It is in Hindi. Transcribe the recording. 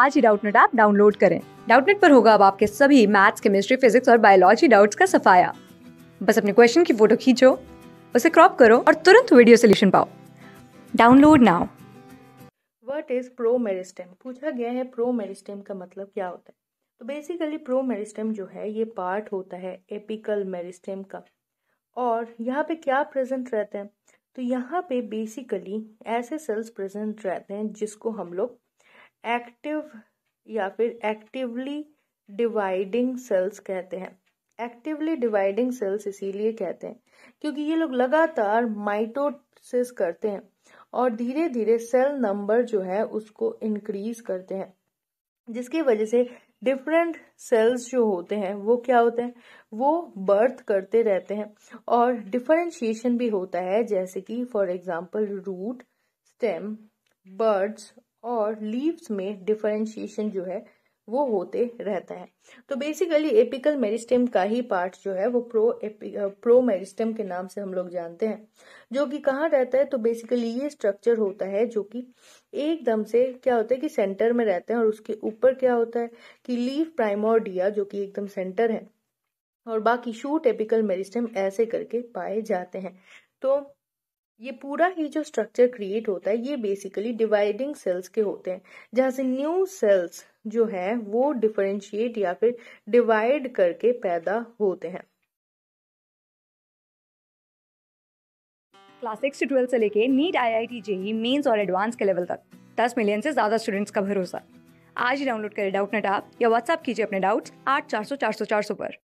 आज ही डाउटनेट ऐप डाउनलोड करें डाउटनेट पर होगा अब आपके सभी मैथ्स केमिस्ट्री फिजिक्स और बायोलॉजी डाउट्स का सफाया बस अपने क्वेश्चन की फोटो खींचो उसे क्रॉप करो और तुरंत वीडियो सोल्यूशन पाओ download now what is promeristem पूछा गया है प्रो मेरिस्टेम का मतलब क्या होता है तो बेसिकली प्रो मेरिस्टेम जो है ये पार्ट होता है एपिकल मेरिस्टेम का और यहाँ पे क्या प्रेजेंट रहते हैं तो यहाँ पे बेसिकली ऐसे सेल्स प्रेजेंट रहते हैं जिसको हम लोग एक्टिव या फिर एक्टिवली डिवाइडिंग सेल्स कहते हैं एक्टिवली डिवाइडिंग सेल्स इसीलिए कहते हैं क्योंकि ये लोग लगातार माइटोसिस करते हैं और धीरे धीरे सेल नंबर जो है उसको इंक्रीज करते हैं जिसकी वजह से डिफरेंट सेल्स जो होते हैं वो क्या होते हैं वो बर्थ करते रहते हैं और डिफरेंशिएशन भी होता है जैसे कि for example root stem birds और लीव्स में डिफरेंशिएशन जो है वो होते रहता है तो बेसिकली एपिकल मेरिस्टेम का ही पार्ट जो है वो प्रो एपि, प्रो मेरिस्टेम के नाम से हम लोग जानते हैं जो कि कहाँ रहता है तो बेसिकली ये स्ट्रक्चर होता है जो कि एकदम से क्या होता है कि सेंटर में रहते हैं और उसके ऊपर क्या होता है कि लीव प्राइमोडिया जो कि एकदम सेंटर है और बाकी शूट एपिकल मेरिस्टेम ऐसे करके पाए जाते हैं तो ये पूरा ही जो स्ट्रक्चर क्रिएट होता है ये बेसिकली डिवाइडिंग सेल्स के होते हैं जहां से न्यू सेल्स जो है वो डिफरेंशिएट या फिर डिवाइड करके पैदा होते हैं क्लास सिक्स ट्वेल्व से लेके NEET I I T JEE mains और एडवांस के लेवल तक दस मिलियन से ज़्यादा स्टूडेंट्स का भरोसा आज ही डाउनलोड करें डाउट नेट आप या व्हाट्सअप कीजिए अपने डाउट्स आठ चार सौ चार सौ चार सौ पर